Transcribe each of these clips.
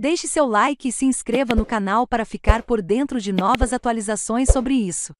Deixe seu like e se inscreva no canal para ficar por dentro de novas atualizações sobre isso.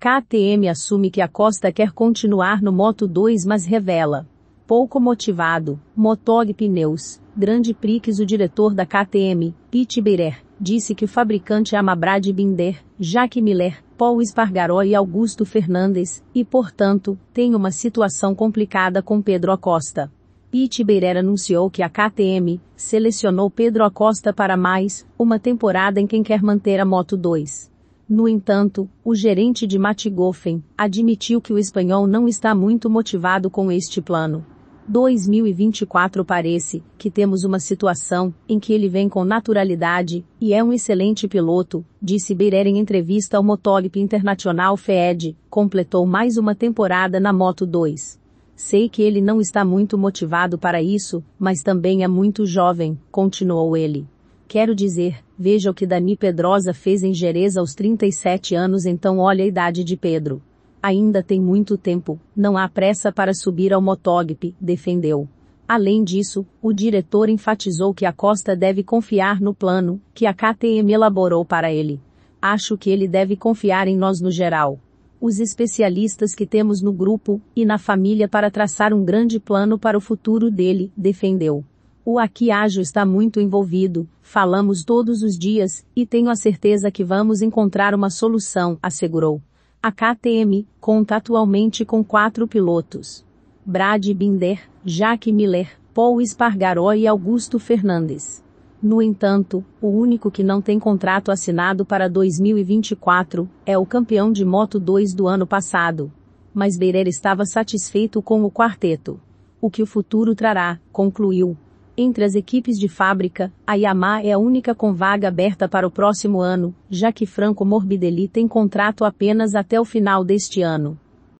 KTM assume que a Costa quer continuar no Moto 2 mas revela. Pouco motivado, Motog Pneus, Grande Prix o diretor da KTM, Pete Beirer, disse que o fabricante ama Brad Binder, Jacques Miller, Paul Espargaró e Augusto Fernandes, e portanto, tem uma situação complicada com Pedro Acosta. Pete Beirer anunciou que a KTM selecionou Pedro Acosta para mais uma temporada em quem quer manter a Moto 2. No entanto, o gerente de Goffin admitiu que o espanhol não está muito motivado com este plano. 2024 parece que temos uma situação em que ele vem com naturalidade e é um excelente piloto, disse Beirer em entrevista ao Motolip Internacional FED, completou mais uma temporada na Moto 2. Sei que ele não está muito motivado para isso, mas também é muito jovem, continuou ele. Quero dizer, veja o que Dani Pedrosa fez em Jerez aos 37 anos, então olha a idade de Pedro. Ainda tem muito tempo, não há pressa para subir ao motóguip, defendeu. Além disso, o diretor enfatizou que a Costa deve confiar no plano que a KTM elaborou para ele. Acho que ele deve confiar em nós no geral os especialistas que temos no grupo e na família para traçar um grande plano para o futuro dele, defendeu. O aqui está muito envolvido, falamos todos os dias, e tenho a certeza que vamos encontrar uma solução, assegurou. A KTM conta atualmente com quatro pilotos. Brad Binder, Jack Miller, Paul Espargaró e Augusto Fernandes. No entanto, o único que não tem contrato assinado para 2024 é o campeão de Moto 2 do ano passado. Mas Beiré estava satisfeito com o quarteto. O que o futuro trará, concluiu. Entre as equipes de fábrica, a Yamaha é a única com vaga aberta para o próximo ano, já que Franco Morbidelli tem contrato apenas até o final deste ano.